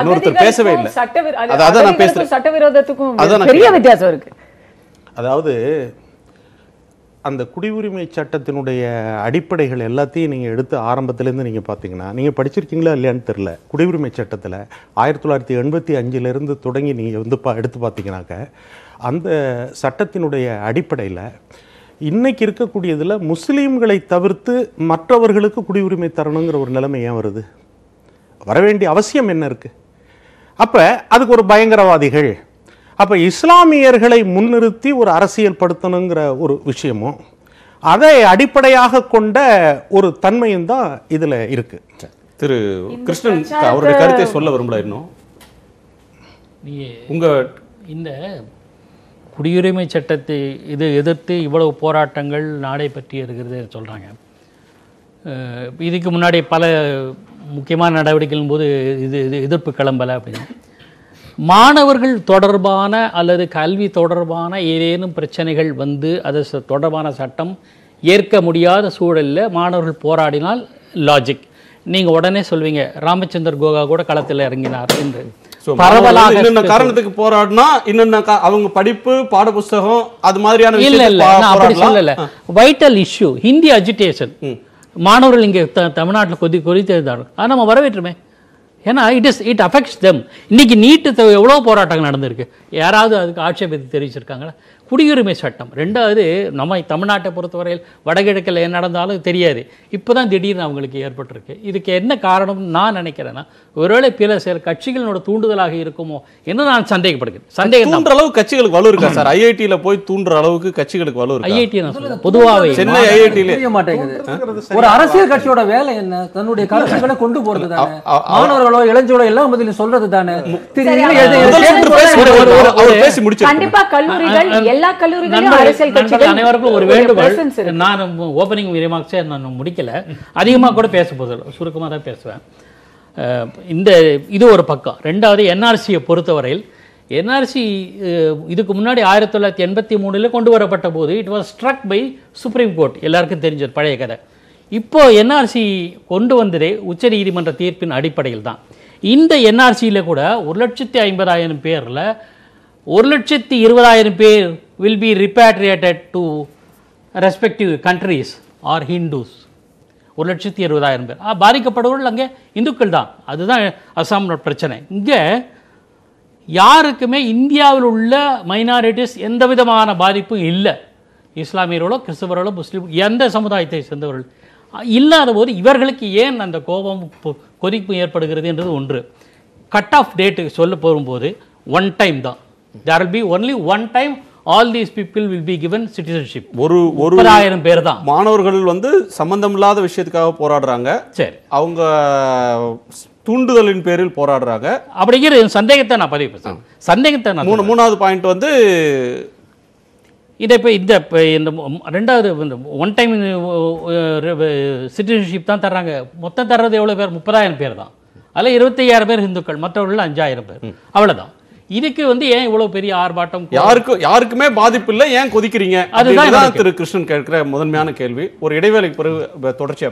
இன்னொருத்தர் பேசவே இல்லை நான் பேசுறேன் சட்டவிரோதத்துக்கும் பெரிய வித்தியாசம் இருக்கு அதாவது அந்த குடியுரிமை சட்டத்தினுடைய அடிப்படைகள் எல்லாத்தையும் நீங்கள் எடுத்து இருந்து நீங்கள் பார்த்தீங்கன்னா நீங்கள் படிச்சிருக்கீங்களா இல்லையான்னு தெரில குடியுரிமை சட்டத்தில் ஆயிரத்தி தொள்ளாயிரத்தி எண்பத்தி இருந்து தொடங்கி நீங்கள் வந்து பா எடுத்து பார்த்தீங்கன்னாக்க அந்த சட்டத்தினுடைய அடிப்படையில் இன்றைக்கி இருக்கக்கூடியதில் முஸ்லீம்களை தவிர்த்து மற்றவர்களுக்கு குடியுரிமை தரணுங்கிற ஒரு நிலைமை ஏன் வருது வரவேண்டிய அவசியம் என்ன இருக்குது அப்போ அதுக்கு ஒரு பயங்கரவாதிகள் அப்போ இஸ்லாமியர்களை முன்னிறுத்தி ஒரு அரசியல் படுத்தணுங்கிற ஒரு விஷயமும் அதை அடிப்படையாக கொண்ட ஒரு தன்மையும் தான் இதில் இருக்குது திரு கிருஷ்ணன் அவருடைய கருத்தை சொல்ல விரும்பல இன்னும் உங்க இந்த குடியுரிமை சட்டத்தை இது எதிர்த்து இவ்வளவு போராட்டங்கள் நாடை பற்றி இருக்கிறது சொல்கிறாங்க இதுக்கு முன்னாடி பல முக்கியமான நடவடிக்கைகளின் போது இது இது எதிர்ப்பு கிளம்பலை அப்படின்னு மாணவர்கள் தொடர்பான அல்லது கல்வி தொடர்பான ஏதேனும் பிரச்சனைகள் வந்து அது தொடர்பான சட்டம் ஏற்க முடியாத சூழலில் மாணவர்கள் போராடினால் லாஜிக் நீங்கள் உடனே சொல்வீங்க ராமச்சந்தர் கோகா கூட களத்தில் இறங்கினார் என்று பரவலாக காரணத்துக்கு போராடினா அவங்க படிப்பு பாட அது மாதிரியான இல்ல அப்படி வைட்டல் இஷ்யூ ஹிந்தி அஜிடேஷன் மாணவர்கள் இங்கே த தமிழ்நாட்டில் கொதி கொதித்தார்கள் அதை நம்ம வரவேற்றுமே ஏன்னா it is it affects them இன்றைக்கி நீட்டு எவ்வளோ போராட்டங்கள் நடந்திருக்கு யாராவது அதுக்கு ஆட்சேபத்தை தெரிவிச்சிருக்காங்களா குடியுரிமை சட்டம் ரெண்டாவது நம்ம தமிழ்நாட்டை பொறுத்தவரையில் வடகிழக்கில் என்ன நடந்தாலும் தெரியாது இப்போ தான் திடீர்னு அவங்களுக்கு ஏற்பட்டிருக்கு இதுக்கு என்ன காரணம் நான் நினைக்கிறேன்னா ஒருவேளை பிற சில கட்சிகளோட தூண்டுதலாக இருக்குமோ என்று நான் சந்தேகப்படுகிறேன் சந்தேகம் தூண்டுற அளவுக்கு கட்சிகளுக்கு வலு இருக்கா சார் ஐஐடியில் போய் தூண்டுற அளவுக்கு கட்சிகளுக்கு வலு இருக்கு ஐஐடி நான் பொதுவாகவே சென்னை ஐஐடியில் மாட்டேங்குது ஒரு அரசியல் கட்சியோட வேலை என்ன தன்னுடைய கருத்துக்களை கொண்டு போறது தானே மாணவர்களோ இளைஞர்களோ எல்லாம் பதிலும் சொல்றது தானே கண்டிப்பா கல்லூரிகள் எல்லா கல்லூரிகளிலும் அரசியல் கட்சிகள் அனைவருக்கும் ஒரு வேண்டுகோள் நான் ஓப்பனிங் ரிமார்க்ஸே நான் முடிக்கல அதிகமாக கூட பேச போதில்லை சுருக்கமாக தான் பேசுவேன் இந்த இது ஒரு பக்கம் ரெண்டாவது என்ஆர்சியை பொறுத்தவரையில் என்ஆர்சி இதுக்கு முன்னாடி ஆயிரத்தி தொள்ளாயிரத்தி எண்பத்தி மூணில் கொண்டு வரப்பட்ட போது it was struck by supreme court எல்லாருக்கும் தெரிஞ்சது பழைய கதை இப்போது என்ஆர்சி கொண்டு வந்ததே உச்ச நீதிமன்ற தீர்ப்பின் அடிப்படையில் தான் இந்த என்ஆர்சியில் கூட ஒரு லட்சத்தி ஐம்பதாயிரம் பேரில் ஒரு லட்சத்தி இருபதாயிரம் பேர் will be repatriated to respective countries are Hindus ஒரு லட்சத்தி இருபதாயிரம் பேர் பாதிக்கப்படுவர்கள் அங்கே இந்துக்கள் தான் அதுதான் அசாமோட பிரச்சனை இங்கே யாருக்குமே இந்தியாவில் உள்ள மைனாரிட்டிஸ் எந்த விதமான பாதிப்பும் இல்லை இஸ்லாமியர்களோ கிறிஸ்தவர்களோ முஸ்லீம் எந்த சமுதாயத்தை சேர்ந்தவர்கள் இல்லாத போது இவர்களுக்கு ஏன் அந்த கோபம் கொதிப்பு ஏற்படுகிறது என்றது ஒன்று கட் ஆஃப் டேட்டு சொல்ல போகும்போது ஒன் டைம் தான் there be only one time all these people will be given citizenship ஒரு ஒரு ஆயிரம் பேர் தான் மாணவர்கள் வந்து சம்பந்தம் இல்லாத விஷயத்துக்காக போராடுறாங்க சரி அவங்க தூண்டுதலின் பேரில் போராடுறாங்க அப்படிங்கிற சந்தேகத்தை நான் பதிவு பேசுகிறேன் சந்தேகத்தை நான் மூணு மூணாவது பாயிண்ட் வந்து இதை இப்போ இந்த இப்போ இந்த ரெண்டாவது இந்த ஒன் டைம் சிட்டிசன்ஷிப் தான் தர்றாங்க மொத்தம் தர்றது எவ்வளோ பேர் முப்பதாயிரம் பேர் தான் அதில் இருபத்தையாயிரம் பேர் இந்துக்கள் மற்றவர்கள் அஞ்சாயிரம் பேர் அவ்வளோதான் இதுக்கு வந்து ஏன் இவ்வளவு பெரிய ஆர்ப்பாட்டம் யாருக்கு யாருக்குமே பாதிப்பு இல்லை ஏன் கொதிக்கிறீங்க அதுதான் திரு கிருஷ்ணன் கேட்கிற முதன்மையான கேள்வி ஒரு இடைவேளை பிறகு தொடர்ச்சியா